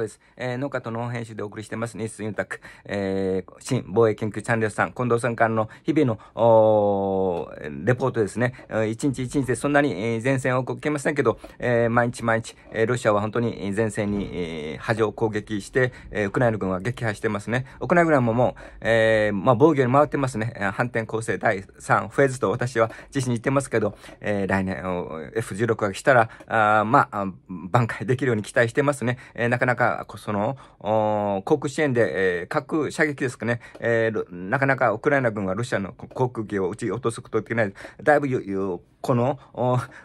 です。えー、農家と農編集でお送りしてます、日数ユンタク、えー、新防衛研究チャンネルさん、近藤さんからの日々の、レポートですね。一日一日でそんなに前線を受けませんけど、えー、毎日毎日、えロシアは本当に前線に、えー、波状攻撃して、えー、ウクライナ軍は撃破してますね。ウクライナももう、えー、まあ、防御に回ってますね。反転攻勢第3フェーズと私は自身に言ってますけど、えー、来年 F16 が来たら、あまあ、挽回できるように期待してますね。えー、なかなかか、その、航空支援で、えー、核射撃ですかね、えー、なかなかウクライナ軍はロシアの航空機を撃ち落とすことができない。だいぶこの、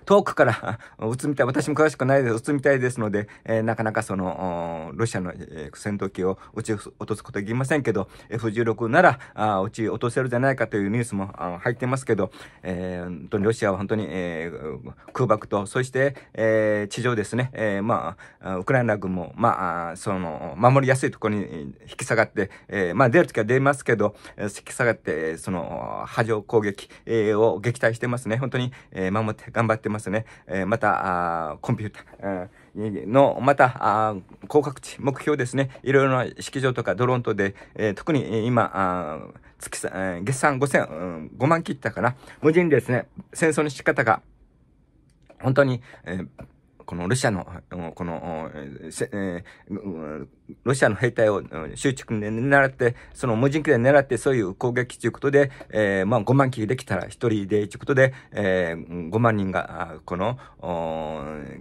遠くから撃つみたい、私も詳しくないです、撃つみたいですので、えー、なかなかその、ロシアの、えー、戦闘機を撃ち落とすことはできませんけど、F16 なら、あ撃ち落とせるじゃないかというニュースも入ってますけど、えー、本当にロシアは本当に、えー、空爆と、そして、えー、地上ですね、えー、まあ、ウクライナ軍も、まあ、その、守りやすいところに引き下がって、えー、まあ、出るときは出ますけど、引き下がって、その、波状攻撃を撃退してますね。本当に、えー、守って頑張ってますね。えー、また、あコンピューター、えの、また、あ広角地、目標ですね。いろいろな式場とかドローンとで、えー、特に今、あ月、えー、月産5千、うん、5万切ったかな。無人ですね、戦争の仕方が、本当に、えーこのロシアの、この、えー、ロシアの兵隊を、うん、集中狙って、その無人機で狙ってそういう攻撃ということで、えー、まあ5万機できたら1人でということで、えー、5万人が、この、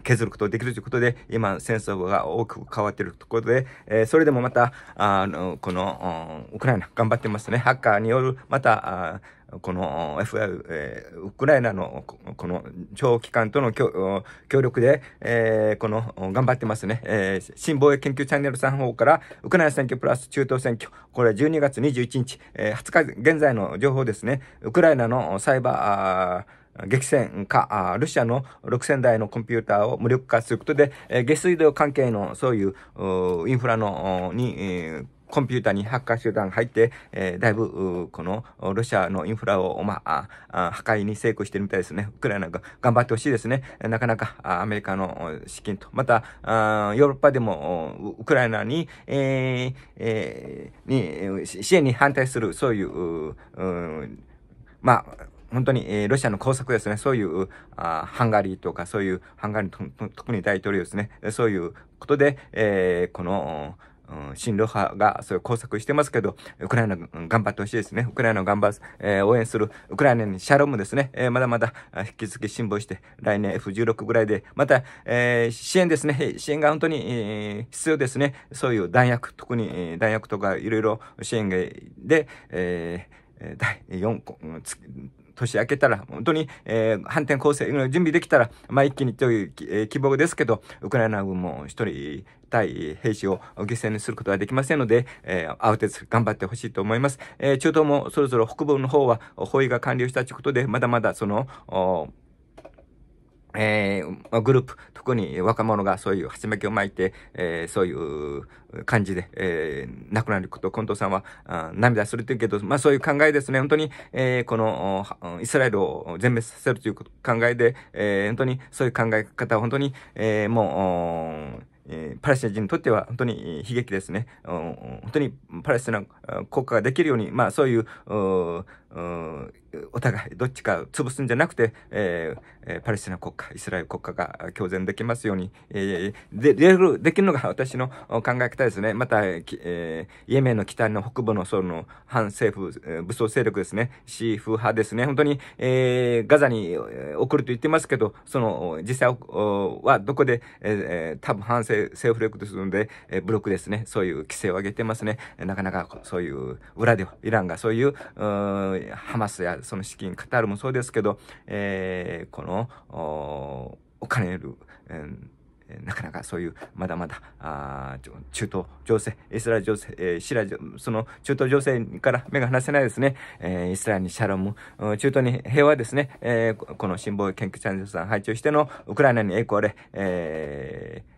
削ることができるということで、今戦争が多く変わっているところで、えー、それでもまた、あの、この、ウクライナ頑張ってますね。ハッカーによる、また、この FI、えー、ウクライナのこの長期間との協力で、えー、この頑張ってますね。えー、新防衛研究チャンネルさんの方から、ウクライナ選挙プラス中東選挙、これ12月21日、えー、20日現在の情報ですね、ウクライナのサイバー、激戦か、ロシアの6000台のコンピューターを無力化することで、下水道関係のそういうインフラのに、えコンピューターにハッカー集団入って、えー、だいぶ、この、ロシアのインフラを、まあ、破壊に成功してるみたいですね。ウクライナが頑張ってほしいですね。なかなか、アメリカの資金と。また、あヨーロッパでも、ウクライナに、えー、えー、に、支援に反対する、そういう、うまあ、本当に、えー、ロシアの工作ですね、そういうあハンガリーとか、そういうハンガリー特に大統領ですね、そういうことで、えー、この、うん、親ロ派がそういう工作してますけど、ウクライナ、頑張ってほしいですね。ウクライナを頑張えー、応援する、ウクライナにシャロムですね、えー、まだまだ引き続き辛抱して、来年 F16 ぐらいで、また、えー、支援ですね、支援が本当に、え必要ですね。そういう弾薬、特に、え弾薬とかいろいろ支援で、えー、第4、年明けたら、本当に、えー、反転攻勢の準備できたら、まあ、一気にという、えー、希望ですけど、ウクライナ軍も一人対兵士を犠牲にすることはできませんので、えー、慌てず頑張ってほしいと思います。えー、中東もそろそろ北部の方は包囲が完了したということで、まだまだその、えー、グループ、特に若者がそういう鉢巻きを巻いて、えー、そういう感じで、えー、亡くなること、近藤さんは涙するというけど、まあそういう考えですね。本当に、えー、この、イスラエルを全滅させるという考えで、えー、本当にそういう考え方は本当に、えー、もう、えパレスチナ人にとっては本当に悲劇ですね。本当にパレスチナ国家ができるように、まあそういう、うお互いどっちか潰すんじゃなくて、えー、パレスチナ国家、イスラエル国家が共存できますように、えー、ででるできるのが私の考え方ですね。また、えー、イエメンの北の北部のその反政府、武装勢力ですね、シーフ派ですね、本当に、えー、ガザに送ると言ってますけど、その実際はどこで、えー、多分反政府力ですので、えー、武力ですね、そういう規制を上げてますね。なかなかそういう裏でイランがそういうハマスやその資金、カタールもそうですけど、えー、このお、お金より、えーなかなかそういう、まだまだ、あ中東情勢、イスラエル情勢、えー、シラ、その中東情勢から目が離せないですね。えー、イスラエルにシャロム、中東に平和ですね。えー、この辛抱研究チャンネルさん配置してのウクライナに栄光で、えー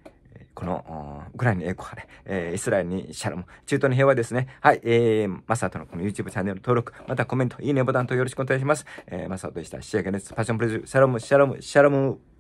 この、ぐらライに栄光あれ、えー、イスラエルにシャロム、中東の平和ですね。はい、えー、マサトのこの YouTube チャンネル登録、またコメント、いいねボタンとよろしくお願いします。えー、マサトでした。仕上げです。パッションプレジュー、シャロム、シャロム、シャロム。